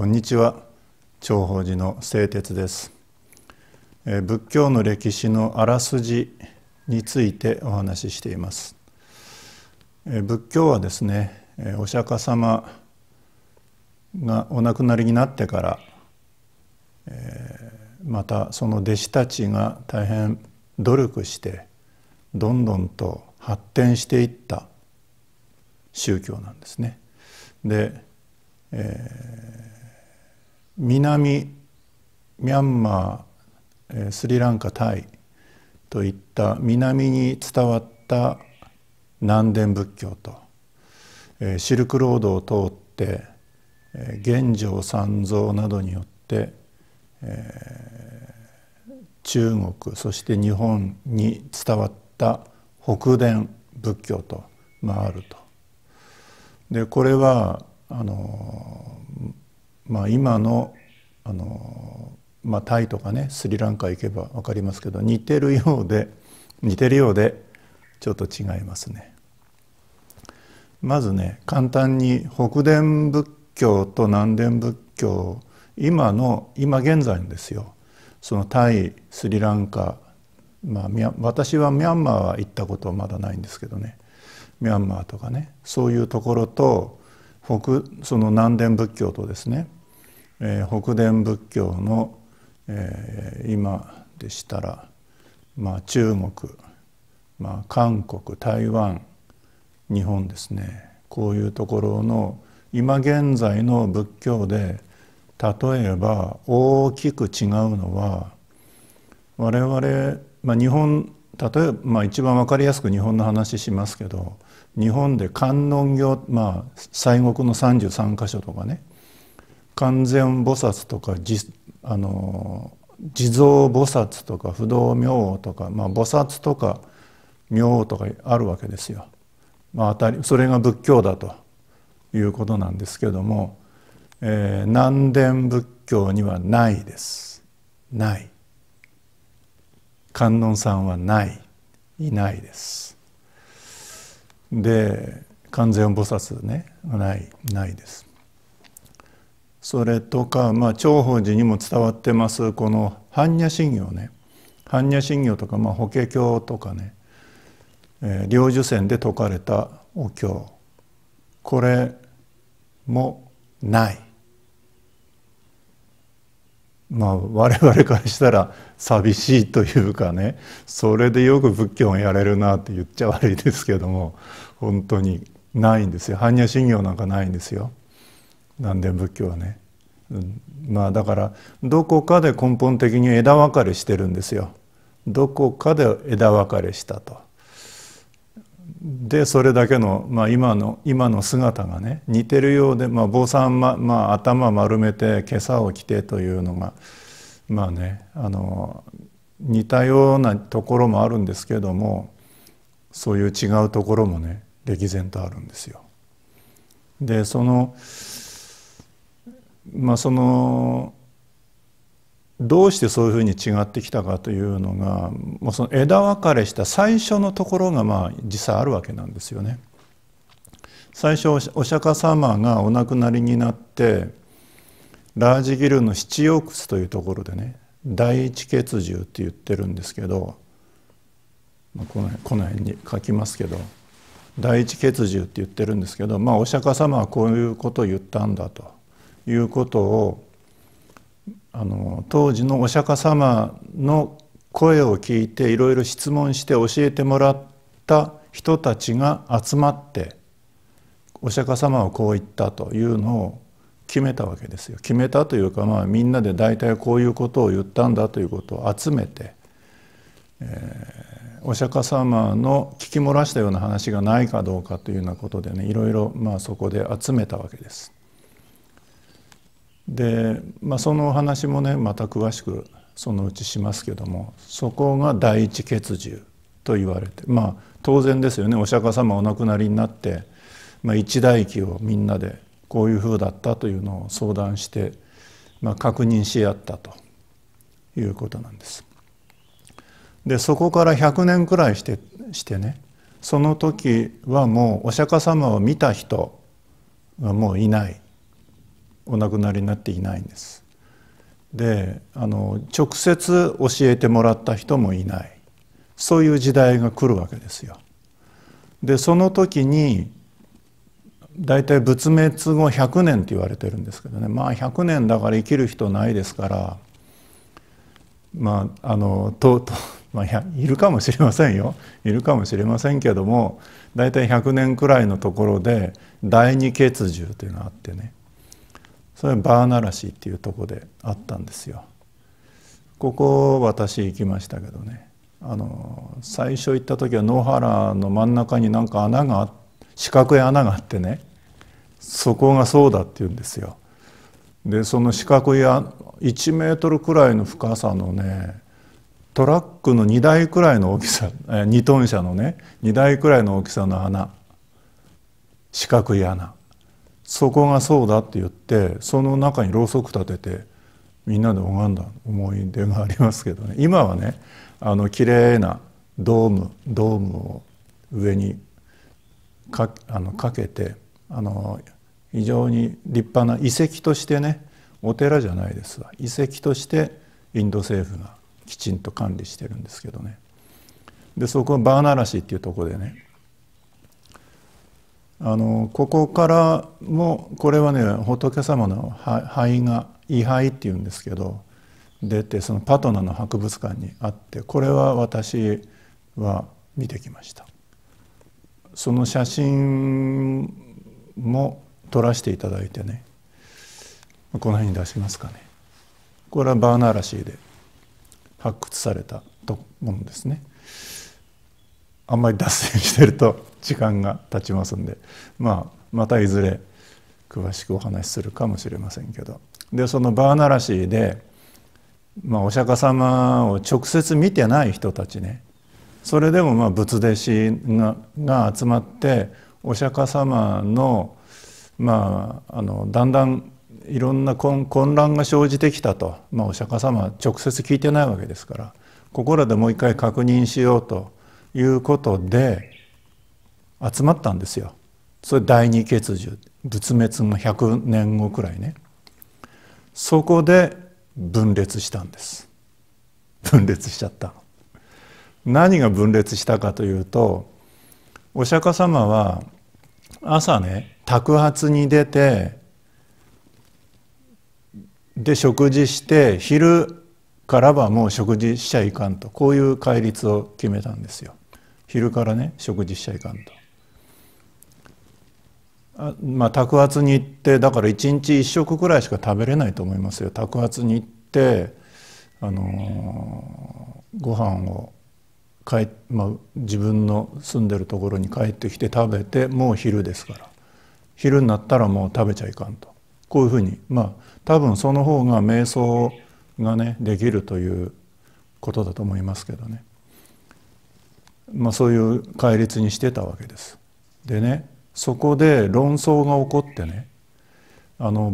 こんにちは長宝寺の製鉄です、え仏教の歴史のあらすじについてお話ししています、え仏教はですね、えお釈迦様がお亡くなりになってから、えまたその弟子たちが大変努力してどんどんと発展していった宗教なんですね。で、えー南ミャンマースリランカタイといった南に伝わった南伝仏教とシルクロードを通って玄奘三蔵などによって、え中国そして日本に伝わった北伝仏教と回ると。でこれはあのまあ、今のあの、まあ、タイとかねスリランカ行けば分かりますけど似てるようで似てるようでちょっと違いますね。まずね簡単に北伝仏教と南伝仏教今の今現在のですよそのタイスリランカ、まあ、私はミャンマーは行ったことはまだないんですけどねミャンマーとかねそういうところと北その南伝仏教とですねえー、北伝仏教の、えー、今でしたら、まあ、中国、まあ、韓国台湾日本ですねこういうところの今現在の仏教で例えば大きく違うのは我々、まあ、日本例えば、まあ、一番分かりやすく日本の話しますけど日本で観音行、まあ、西国の33箇所とかね完全菩薩とかあの地蔵菩薩とか不動明王とか、まあ、菩薩とか明王とかあるわけですよ。まあ、当たりそれが仏教だということなんですけども、えー、南伝仏教にはないです。ない。観音さんはない。いないです。で完全菩薩ねないないです。それとか、まあ、長宝寺にも伝わってますこの般若心経ね般若心経とか、まあ、法華経とかね、えー、領寿線で説かれたお経これもないまあ我々からしたら寂しいというかねそれでよく仏教をやれるなって言っちゃ悪いですけども本当にないんですよ般若心経なんかないんですよ。南伝仏教はね。まあだからどこかで根本的に枝分かれしてるんですよ。どこかで枝分かれしたと。でそれだけの、まあ、今の今の姿がね似てるようで、まあ、坊さん、ままあ、頭丸めて袈裟を着てというのがまあねあの似たようなところもあるんですけどもそういう違うところもね歴然とあるんですよ。でそのまあ、そのどうしてそういうふうに違ってきたかというのがもうその枝分かれした最初のところがまあ実際あるわけなんですよね。最初お釈迦様がお亡くなりになってラージギルの七葉窟というところでね第一血獣って言ってるんですけど、この辺この辺に書きますけど第一血獣って言ってるんですけど、まあ、お釈迦様はこういうことを言ったんだと。いうことをあの当時のお釈迦様の声を聞いていろいろ質問して教えてもらった人たちが集まってお釈迦様はこう言ったというのを決めたわけですよ決めたというか、まあ、みんなで大体こういうことを言ったんだということを集めて、えー、お釈迦様の聞き漏らしたような話がないかどうかというようなことでねいろいろ、まあ、そこで集めたわけです。で、まあ、そのお話もねまた詳しくそのうちしますけどもそこが第一血獣と言われてまあ当然ですよねお釈迦様お亡くなりになって、まあ、一代記をみんなでこういうふうだったというのを相談して、まあ、確認し合ったということなんです。でそこから100年くらいしてしてねその時はもうお釈迦様を見た人がもういないお亡くなりになっていないんです。であの直接教えてもらった人もいないそういう時代が来るわけですよ。でその時にだいたい仏滅後100年って言われてるんですけどねまあ100年だから生きる人ないですからまああのとうと、う。まあ、いるかもしれませんよいるかもしれませんけども大体100年くらいのところで第二血獣というのがあってねそれはバーナラシっていうとこであったんですよここ私行きましたけどねあの最初行った時は野原の真ん中になんか穴が四角い穴があってねそこがそうだって言うんですよでその四角い1メートルくらいの深さのねトラックの2台くらいの大きさ2トン車のね2台くらいの大きさの穴四角い穴そこがそうだって言ってその中にろうそく立ててみんなで拝んだ思い出がありますけどね今はねあの綺麗なドームドームを上にかあのかけてあの非常に立派な遺跡としてねお寺じゃないですわ遺跡としてインド政府がきちんと管理してるんですけどねでそこはバーナラシっていうとこでねあのここからもこれはね仏様の灰が位牌っていうんですけど出てそのパトナの博物館にあってこれは私は見てきましたその写真も撮らせていただいてねこの辺に出しますかねこれはバーナーラシーで発掘されたとものですね。あんまり脱線してると時間が経ちますんで、まあ、またいずれ詳しくお話しするかもしれませんけどでそのバーナラシーで、まあ、お釈迦様を直接見てない人たちねそれでもまあ仏弟子がが集まってお釈迦様の,、まあ、あのだんだんいろんな混乱が生じてきたと、まあ、お釈迦様直接聞いてないわけですからここらでもう一回確認しようということで集まったんですよそれ第二血樹仏滅の100年後くらいねそこで分裂したんです分裂しちゃった何が分裂したかというとお釈迦様は朝ね托鉢に出てで食事して昼からはもう食事しちゃいかんとこういう戒律を決めたんですよ。昼からね食事しちゃいかんと。あまあ、宅発に行ってだから1日1食くらいしか食べれないと思いますよ宅発に行って、あのー、ご飯をえ、まあ、自分の住んでるところに帰ってきて食べてもう昼ですから昼になったらもう食べちゃいかんとこういうふうにまあ多分その方が瞑想がねできるということだと思いますけどね。まあ、そういう戒律にしてたわけです。でねそこで論争が起こってねあの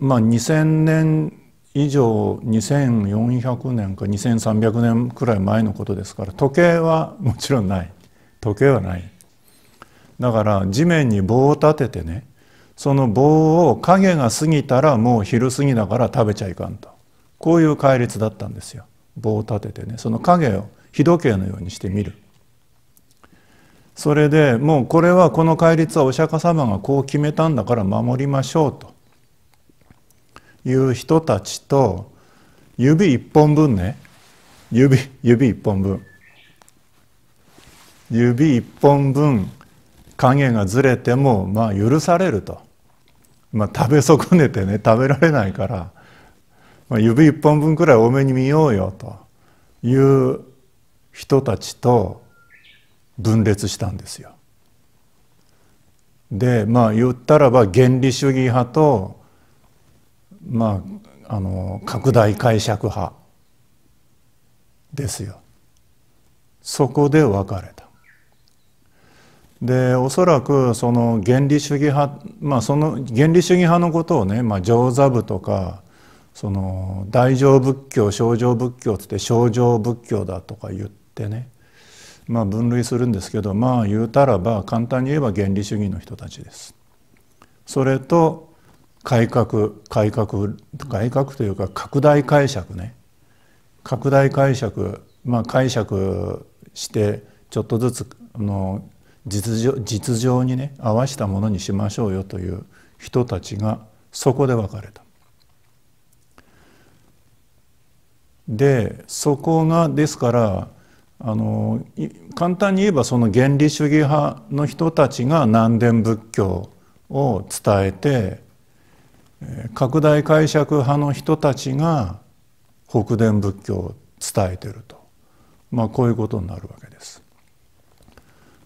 まあ、2,000年以上2400年か2300年くらい前のことですから時計はもちろんない時計はないだから地面に棒を立ててねその棒を影が過ぎたらもう昼過ぎだから食べちゃいかんとこういう戒律だったんですよ棒を立ててねその影を日時計のようにして見るそれでもうこれはこの戒律はお釈迦様がこう決めたんだから守りましょうという人たちと指一本分ね指指一本分指一本分影がずれてもまあ許されると、まあ、食べ損ねてね食べられないから、まあ、指一本分くらい多めに見ようよという人たちと分裂したんですよ。でまあ言ったらば原理主義派と、まあ、あの拡大解釈派ですよ。そこで分かれた。でおそらくその原理主義派、まあ、その原理主義派のことをね、まあ、上座部とかその大乗仏教小乗仏教つって小乗仏教だとか言ってねまあ、分類するんですけどまあ言うたらば簡単に言えば原理主義の人たちです。それと改革改革改革というか拡大解釈ね拡大解釈、まあ、解釈してちょっとずつの実情実情にね合わせたものにしましょうよという人たちがそこで分かれた。でそこがですからあの簡単に言えばその原理主義派の人たちが南伝仏教を伝えて拡大解釈派の人たちが北伝仏教を伝えてると、まあ、こういうことになるわけです。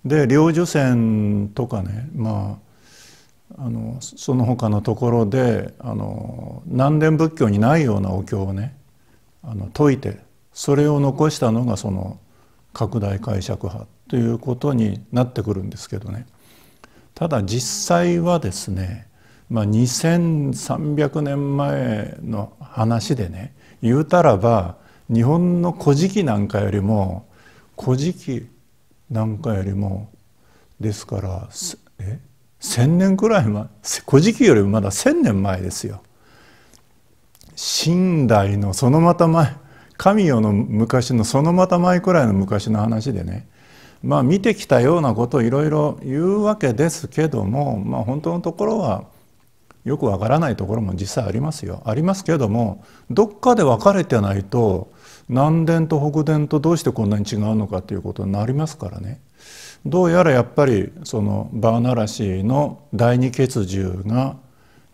で領寿線とかね、まあ、あのその他のところであの南伝仏教にないようなお経をねあの説いてそれを残したのがその拡大解釈派ということになってくるんですけどねただ実際はですね、まあ、2300年前の話でね言うたらば日本の「古事記」なんかよりも「古事記」なんかよりもですからえ1,000年くらい前「古事記」よりもまだ1,000年前ですよ。神代のそのまた前神よの昔のそのまた前くらいの昔の話でねまあ見てきたようなことをいろいろ言うわけですけども、まあ、本当のところはよくわからないところも実際ありますよありますけどもどっかで分かれてないと南伝と北伝とどうしてこんなに違うのかということになりますからねどうやらやっぱりそのバーナラシーの第二血獣が、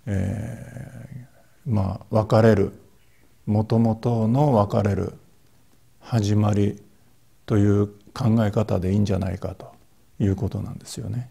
えー、まあ分かれるもともとの分かれる始まりという考え方でいいんじゃないかということなんですよね。